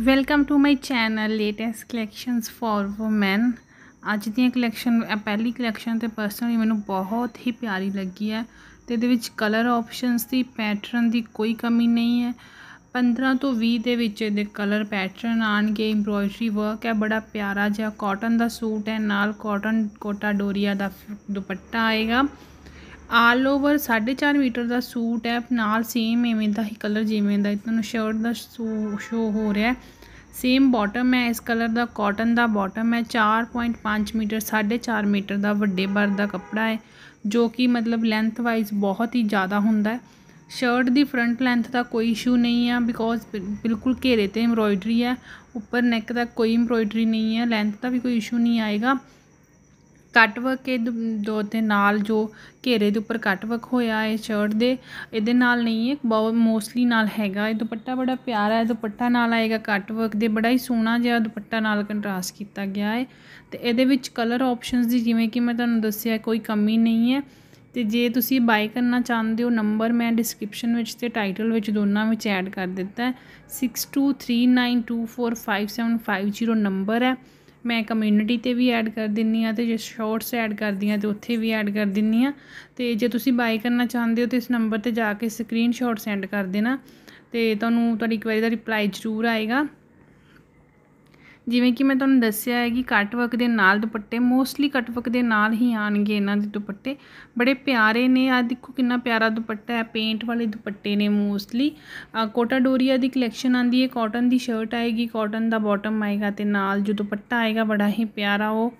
welcome to my channel latest collections for women ਅੱਜ ਦੀਆਂ collection ਪਹਿਲੀ ਕਲੈਕਸ਼ਨ ਤੇ ਪਰਸਨਲੀ ਮੈਨੂੰ ਬਹੁਤ ਹੀ ਪਿਆਰੀ ਲੱਗੀ ਹੈ ਤੇ ਇਹਦੇ ਵਿੱਚ ਕਲਰ ਆਪਸ਼ਨਸ ਦੀ ਪੈਟਰਨ ਦੀ ਕੋਈ ਕਮੀ ਨਹੀਂ ਹੈ 15 ਤੋਂ 20 ਦੇ ਵਿੱਚ ਇਹਦੇ ਕਲਰ ਪੈਟਰਨ ਆਣਗੇ ਐਮਬ੍ਰੋਇਡਰੀ ਵਰਕ ਹੈ ਬੜਾ ਪਿਆਰਾ ਜਿਹਾ ਕਾਟਨ ਦਾ ਸੂਟ ਹੈ ਨਾਲ ਕਾਟਨ ਕੋਟਾ ਡੋਰੀਆ ਦਾ ਦੁਪੱਟਾ ਆਏਗਾ ਆਲ ਓਵਰ 4.5 ਮੀਟਰ ਦਾ ਸੂਟ ਹੈ ਨਾਲ ਸੇਮ ਐਵੇਂ ਦਾ ਹੀ ਕਲਰ ਜਿਵੇਂ ਦਾ ਤੁਹਾਨੂੰ ਸ਼ਰਟ ਦਾ ਸ਼ੋ ਹੋ ਰਿਹਾ ਸੇਮ ਬਾਟਮ ਹੈ ਇਸ ਕਲਰ ਦਾ ਕਾਟਨ ਦਾ ਬਾਟਮ ਹੈ 4.5 ਮੀਟਰ 4.5 ਮੀਟਰ ਦਾ ਵੱਡੇ ਬਰ ਦਾ ਕੱਪੜਾ ਹੈ ਜੋ ਕਿ ਮਤਲਬ ਲੈਂਥ ਵਾਈਜ਼ ਬਹੁਤ ਹੀ ਜ਼ਿਆਦਾ ਹੁੰਦਾ ਹੈ ਸ਼ਰਟ ਦੀ ਫਰੰਟ ਲੈਂਥ ਦਾ ਕੋਈ ਇਸ਼ੂ ਨਹੀਂ ਆ ਬਿਕੋਜ਼ ਬਿਲਕੁਲ ਘੇਰੇ ਤੇ ਐਮਬ੍ਰੋਇਡਰੀ ਹੈ ਉੱਪਰ ਨੈਕ ਦਾ ਕੋਈ ਐਮਬ੍ਰੋਇਡਰੀ ਨਹੀਂ ਹੈ ਲੈਂਥ ਦਾ ਵੀ ਕੋਈ ਇਸ਼ੂ ਨਹੀਂ ਆਏਗਾ ਕੱਟ ਵਰਕ ਇਹ ਦੋ ਦੇ ਨਾਲ ਜੋ ਘੇਰੇ ਦੇ ਉੱਪਰ ਕੱਟ ਵਰਕ ਹੋਇਆ ਹੈ ਸ਼ਰਟ ਦੇ ਇਹਦੇ ਨਾਲ ਨਹੀਂ ਹੈ ਬਹੁਤ ਮੋਸਟਲੀ ਨਾਲ ਹੈਗਾ ਇਹ ਦੁਪੱਟਾ ਬੜਾ ਪਿਆਰਾ ਹੈ ਦੁਪੱਟਾ ਨਾਲ ਆਏਗਾ ਕੱਟ ਵਰਕ ਦੇ ਬੜਾ ਹੀ ਸੋਹਣਾ ਜਿਹਾ ਦੁਪੱਟਾ ਨਾਲ ਕੰਟਰਾਸਟ ਕੀਤਾ ਗਿਆ ਹੈ ਤੇ ਇਹਦੇ ਵਿੱਚ ਕਲਰ ਆਪਸ਼ਨਸ ਦੀ ਜਿਵੇਂ ਕਿ ਮੈਂ ਤੁਹਾਨੂੰ ਦੱਸਿਆ ਕੋਈ ਕਮੀ ਨਹੀਂ ਹੈ ਤੇ ਜੇ ਤੁਸੀਂ ਬਾਈ ਕਰਨਾ ਚਾਹੁੰਦੇ ਹੋ ਨੰਬਰ ਮੈਂ ਡਿਸਕ੍ਰਿਪਸ਼ਨ ਵਿੱਚ ਤੇ ਟਾਈਟਲ ਵਿੱਚ ਦੋਨਾਂ ਵਿੱਚ ਐਡ ਕਰ ਦਿੱਤਾ ਹੈ 6239245750 ਨੰਬਰ ਹੈ ਮੈਂ ਕਮਿਊਨਿਟੀ ਤੇ ਵੀ ਐਡ ਕਰ ਦਿੰਨੀ ਆ ਤੇ ਜੇ ਸ਼ਾਰਟਸ ਐਡ ਕਰਦੀ ਆ ਤੇ ਉੱਥੇ ਵੀ ਐਡ ਕਰ ਦਿੰਨੀ ਆ ਤੇ ਜੇ ਤੁਸੀਂ ਬਾਈ ਕਰਨਾ ਚਾਹੁੰਦੇ ਹੋ ਤੇ ਇਸ ਨੰਬਰ ਤੇ ਜਾ ਕੇ ਸਕਰੀਨਸ਼ਾਟ ਸੈਂਡ ਕਰ ਦੇਣਾ ਤੇ ਤੁਹਾਨੂੰ ਤੁਹਾਡੀ ਕੁਐਰੀ ਦਾ ਰਿਪਲਾਈ ਜ਼ਰੂਰ ਆਏਗਾ ਜਿਵੇਂ ਕਿ ਮੈਂ ਤੁਹਾਨੂੰ ਦੱਸਿਆ ਹੈ ਕਿ ਕਟਵਰਕ ਦੇ ਨਾਲ ਦੁਪੱਟੇ ਮੋਸਟਲੀ ਕਟਵਰਕ ਦੇ ਨਾਲ ਹੀ ਆਣਗੇ ਇਹਨਾਂ ਦੇ ਦੁਪੱਟੇ ਬੜੇ ਪਿਆਰੇ ਨੇ ਆ ਦੇਖੋ ਕਿੰਨਾ ਪਿਆਰਾ ਦੁਪੱਟਾ ਹੈ ਪੇਂਟ ਵਾਲੇ ਦੁਪੱਟੇ ਨੇ ਮੋਸਟਲੀ ਕੋਟਾ ਡੋਰੀਆ ਦੀ ਕਲੈਕਸ਼ਨ ਆਂਦੀ ਹੈ ਕਾਟਨ ਦੀ ਸ਼ਰਟ ਆਏਗੀ ਕਾਟਨ ਦਾ ਬਾਟਮ ਆਏਗਾ ਤੇ ਨਾਲ ਜੋ ਦੁਪੱਟਾ ਆਏਗਾ ਬੜਾ ਹੀ ਪਿਆਰਾ ਉਹ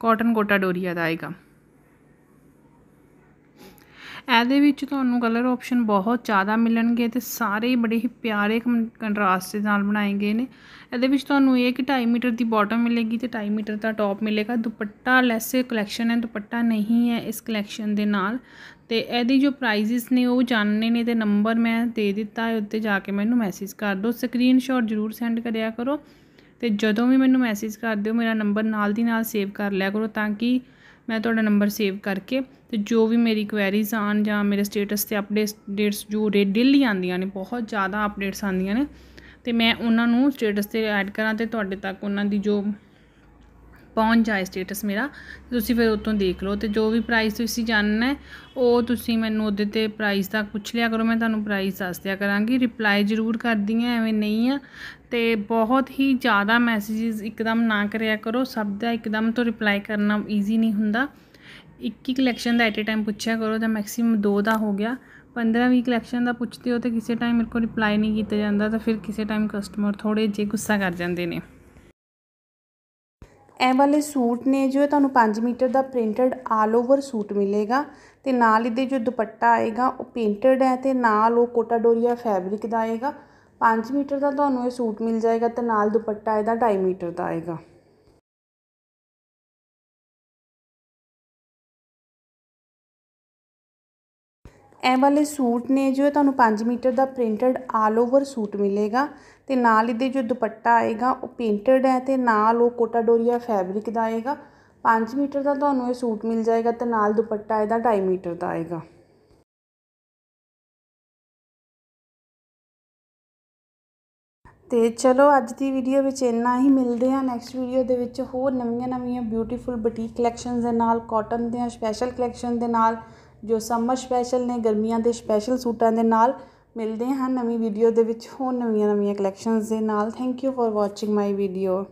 ਕਾਟਨ ਕੋਟਾ ਡੋਰੀਆ ਦਾ ਆਏਗਾ ਇਹਦੇ ਵਿੱਚ ਤੁਹਾਨੂੰ ਕਲਰ ਆਪਸ਼ਨ ਬਹੁਤ ਜ਼ਿਆਦਾ ਮਿਲਣਗੇ ਤੇ ਸਾਰੇ ਬੜੇ ਹੀ ਪਿਆਰੇ ਕੰਟਰਾਸਟ ਦੇ ਨਾਲ ਬਣਾਏ ਗਏ ਨੇ ਇਹਦੇ ਵਿੱਚ ਤੁਹਾਨੂੰ ਇਹ ਕਿ 2.5 ਮੀਟਰ ਦੀ ਬਾਟਮ ਮਿਲੇਗੀ ਤੇ 2.5 ਮੀਟਰ ਦਾ ਟੌਪ ਮਿਲੇਗਾ ਦੁਪੱਟਾ ਲੈਸੇ ਕਲੈਕਸ਼ਨ ਹੈ ਦੁਪੱਟਾ ਨਹੀਂ ਹੈ ਇਸ ਕਲੈਕਸ਼ਨ ਦੇ ਨਾਲ ਤੇ ਇਹਦੀ ਜੋ ਪ੍ਰਾਈਸਿਸ ਨੇ ਉਹ ਜਾਣਨੇ ਨੇ ਤੇ ਨੰਬਰ ਮੈਂ ਦੇ ਦਿੱਤਾ ਹੈ ਉੱਤੇ ਜਾ ਕੇ ਮੈਨੂੰ ਮੈਸੇਜ ਕਰ ਦਿਓ ਸਕਰੀਨਸ਼ਾਟ ਜ਼ਰੂਰ ਸੈਂਡ ਕਰਿਆ ਕਰੋ ਤੇ ਜਦੋਂ ਵੀ ਮੈਨੂੰ ਮੈਸੇਜ ਕਰ ਦਿਓ ਮੇਰਾ ਨੰਬਰ ਨਾਲ ਦੀ ਨਾਲ ਸੇਵ ਕਰ ਲਿਆ ਕਰੋ ਤਾਂ ਕਿ ਮੈਂ ਤੁਹਾਡਾ ਨੰਬਰ ਸੇਵ ਕਰਕੇ ਤੇ ਜੋ ਵੀ ਮੇਰੀ ਕੁਐਰੀਜ਼ ਆਣ ਜਾਂ ਮੇਰੇ ਸਟੇਟਸ ਤੇ ਅਪਡੇਟਸ ਜੋ ਡੇਲੀ ਆਉਂਦੀਆਂ ਨੇ ਬਹੁਤ ਜ਼ਿਆਦਾ ਅਪਡੇਟਸ ਆਉਂਦੀਆਂ ਨੇ ਤੇ ਮੈਂ ਉਹਨਾਂ ਨੂੰ ਸਟੇਟਸ ਤੇ ਐਡ ਕਰਾਂ ਤੇ ਤੁਹਾਡੇ ਤੱਕ ਉਹਨਾਂ ਦੀ ਜੋ ਪਹੁੰਚ ਜਾਏ ਸਟੇਟਸ ਮੇਰਾ ਤੁਸੀਂ ਫਿਰ ਉਤੋਂ ਦੇਖ ਲਓ ਤੇ ਜੋ ਵੀ ਪ੍ਰਾਈਸ ਤੁਸੀਂ ਜਾਣਨਾ ਹੈ ਉਹ ਤੁਸੀਂ ਮੈਨੂੰ ਉਹਦੇ ਤੇ ਪ੍ਰਾਈਸ ਦਾ ਪੁੱਛ ਲਿਆ ਕਰੋ ਮੈਂ ਤੁਹਾਨੂੰ ਪ੍ਰਾਈਸ ਦੱਸ ਦਿਆ ਕਰਾਂਗੀ ਰਿਪਲਾਈ ਜ਼ਰੂਰ ਕਰਦੀ ਆ ਐਵੇਂ ਨਹੀਂ ਆ ਤੇ ਬਹੁਤ ਹੀ ਜ਼ਿਆਦਾ ਮੈਸੇजेस ਇੱਕਦਮ ਨਾ ਕਰਿਆ ਕਰੋ ਸਭ ਦਾ ਇੱਕਦਮ ਤੋਂ ਰਿਪਲਾਈ ਕਰਨਾ ਈਜ਼ੀ ਨਹੀਂ ਹੁੰਦਾ ਇੱਕ ਇੱਕ ਕਲੈਕਸ਼ਨ ਦਾ ਐਟ ਅ ਟਾਈਮ ਪੁੱਛਿਆ ਕਰੋ ਤਾਂ ਮੈਕਸਿਮਮ 2 ਦਾ ਹੋ ਗਿਆ 15 ਵੀ ਕਲੈਕਸ਼ਨ ਦਾ ਪੁੱਛਦੇ ਹੋ ਤਾਂ ਕਿਸੇ ਟਾਈਮ ਮੇਰੇ ਕੋਲ ਰਿਪਲਾਈ ਨਹੀਂ ਕੀਤਾ ਜਾਂਦਾ ਤਾਂ ਫਿਰ ਕਿਸੇ ਟਾਈਮ ਕਸਟਮਰ ਥੋੜੇ ਜੇ ਗੁੱਸਾ ਕਰ ਜਾਂਦੇ ਨੇ ਐ ਵਾਲੇ ਸੂਟ ਨੇ ਜੋ ਤੁਹਾਨੂੰ 5 ਮੀਟਰ ਦਾ ਪ੍ਰਿੰਟਡ ਆਲ ਓਵਰ ਸੂਟ ਮਿਲੇਗਾ ਤੇ ਨਾਲ ਇਹਦੇ ਜੋ ਦੁਪੱਟਾ ਆਏਗਾ ਉਹ ਪੇਂਟਡ ਹੈ ਤੇ ਨਾਲ ਉਹ ਕੋਟਾ ਡੋਰੀਆ ਫੈਬਰਿਕ ਦਾ ਆਏਗਾ 5 ਮੀਟਰ ਦਾ ਤੁਹਾਨੂੰ ਇਹ ਸੂਟ ਮਿਲ ਜਾਏਗਾ ਤੇ ਨਾਲ ਦੁਪੱਟਾ ਇਹਦਾ 2.5 ਮੀਟਰ ਦਾ ਆਏਗਾ ਇਹ ਵਾਲੇ ਸੂਟ ਨੇ ਜੋ ਤੁਹਾਨੂੰ 5 ਮੀਟਰ ਦਾ ਪ੍ਰਿੰਟਡ ਆਲ ਓਵਰ ਸੂਟ ਮਿਲੇਗਾ ਤੇ ਨਾਲ ਇਹਦੇ ਜੋ ਦੁਪੱਟਾ ਆਏਗਾ ਉਹ ਪੇਂਟਡ ਹੈ ਤੇ ਨਾਲ ਉਹ ਕੋਟਾ ਡੋਰੀਆ ਫੈਬਰਿਕ ਦਾ ਆਏਗਾ 5 ਮੀਟਰ ਦਾ ਤੁਹਾਨੂੰ ਇਹ ਸੂਟ ਮਿਲ ਜਾਏਗਾ ਤੇ ਨਾਲ ਦੁਪੱਟਾ ਇਹਦਾ 2.5 ਮੀਟਰ ਦਾ ਆਏਗਾ ਤੇ ਚਲੋ ਅੱਜ ਦੀ ਵੀਡੀਓ ਵਿੱਚ ਇੰਨਾ ਹੀ ਮਿਲਦੇ ਆ ਨੈਕਸਟ ਵੀਡੀਓ ਦੇ ਵਿੱਚ ਹੋਰ ਨਵੀਆਂ ਨਵੀਆਂ ਬਿਊਟੀਫੁਲ ਬੁਟੀਕ ਕਲੈਕਸ਼ਨਸ ਦੇ ਨਾਲ ਕਾਟਨ ਦੇ ਸਪੈਸ਼ਲ ਕਲੈਕਸ਼ਨ ਦੇ ਨਾਲ ਜੋ ਸਮਰ ਸਪੈਸ਼ਲ ਨੇ ਗਰਮੀਆਂ ਦੇ ਸਪੈਸ਼ਲ ਸੂਟਾਂ ਦੇ ਨਾਲ ਮਿਲਦੇ ਹਾਂ ਨਵੀਂ ਵੀਡੀਓ ਦੇ ਵਿੱਚ ਹੋਰ ਨਵੀਆਂ ਨਵੀਆਂ ਕਲੈਕਸ਼ਨਸ ਦੇ ਨਾਲ thank you for watching my video